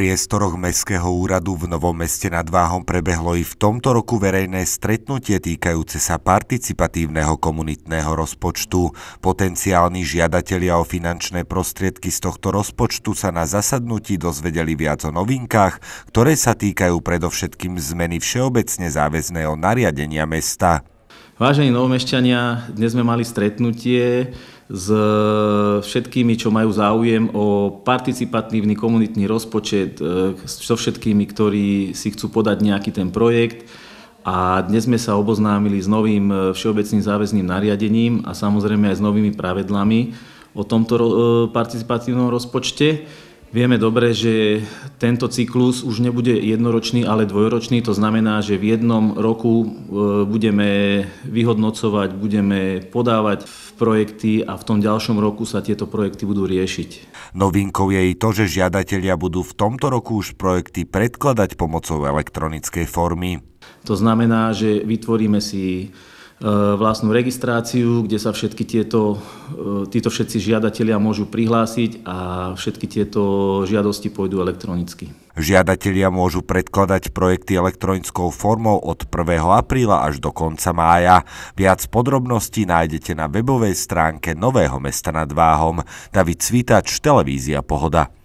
priestoroch Mestského úradu v Novom meste nad Váhom prebehlo i v tomto roku verejné stretnutie týkajúce sa participatívneho komunitného rozpočtu. Potenciálni žiadatelia o finančné prostriedky z tohto rozpočtu sa na zasadnutí dozvedeli viac o novinkách, ktoré sa týkajú predovšetkým zmeny všeobecne záväzného nariadenia mesta. Vážení novomešťania, dnes sme mali stretnutie s e, všetkými, čo majú záujem o participatívny komunitný rozpočet, e, so všetkými, ktorí si chcú podať nejaký ten projekt. A dnes sme sa oboznámili s novým e, všeobecným záväzným nariadením a samozrejme aj s novými pravidlami o tomto participatívnom rozpočte. Vieme dobre, že tento cyklus už nebude jednoročný, ale dvojročný. To znamená, že v jednom roku e, budeme vyhodnocovať, budeme podávať projekty a v tom ďalšom roku sa tieto projekty budú riešiť. Novinkou je i to, že žiadatelia budú v tomto roku už projekty predkladať pomocou elektronickej formy. To znamená, že vytvoríme si e, vlastnú registráciu, kde sa všetky tieto E, títo všetci žiadatelia môžu prihlásiť a všetky tieto žiadosti pôjdu elektronicky. Žiadatelia môžu predkladať projekty elektronickou formou od 1. apríla až do konca mája. Viac podrobností nájdete na webovej stránke Nového mesta nad Váhom. David Svitač, Televízia Pohoda.